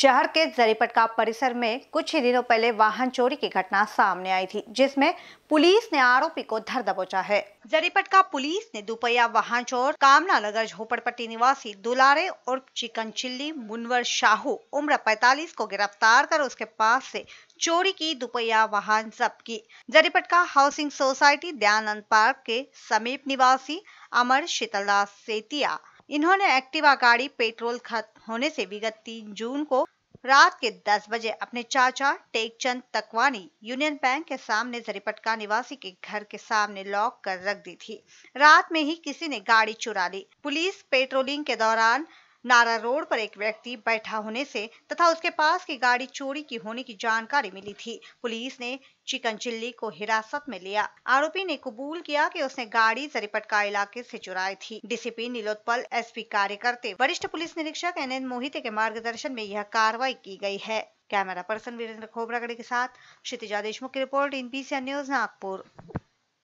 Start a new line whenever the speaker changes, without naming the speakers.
शहर के जरीपटका परिसर में कुछ ही दिनों पहले वाहन चोरी की घटना सामने आई थी जिसमें पुलिस ने आरोपी को धर दबोचा है जरीपटका पुलिस ने दुपहिया वाहन चोर कामना नगर झोपड़पट्टी निवासी दुलारे और चिकन चिल्ली मुनवर शाहू उम्र 45 को गिरफ्तार कर उसके पास से चोरी की दुपहिया वाहन जब्त की Jaripatka housing society Dayanand Park के समीप निवासी अमर शीतलदास सेतिया इन्होंने एक्टिवा गाड़ी पेट्रोल खत्म होने से विगत तीन जून को रात के 10 बजे अपने चाचा टेकचंद तकवानी यूनियन बैंक के सामने जरीपटका निवासी के घर के सामने लॉक कर रख दी थी रात में ही किसी ने गाड़ी चुरा ली पुलिस पेट्रोलिंग के दौरान नारा रोड पर एक व्यक्ति बैठा होने से तथा उसके पास की गाड़ी चोरी की होने की जानकारी मिली थी पुलिस ने चिकन चिल्ली को हिरासत में लिया आरोपी ने कबूल किया कि उसने गाड़ी जरीपटका इलाके से चुराई थी डीसीपी नीलोत्पल एसपी कार्यकर्ते वरिष्ठ पुलिस निरीक्षक एन एन मोहिते के मार्गदर्शन में यह कार्रवाई की गयी है कैमरा पर्सन वीरेंद्र खोबरागड़े के साथ क्षितिजा देशमुख की रिपोर्ट इन न्यूज नागपुर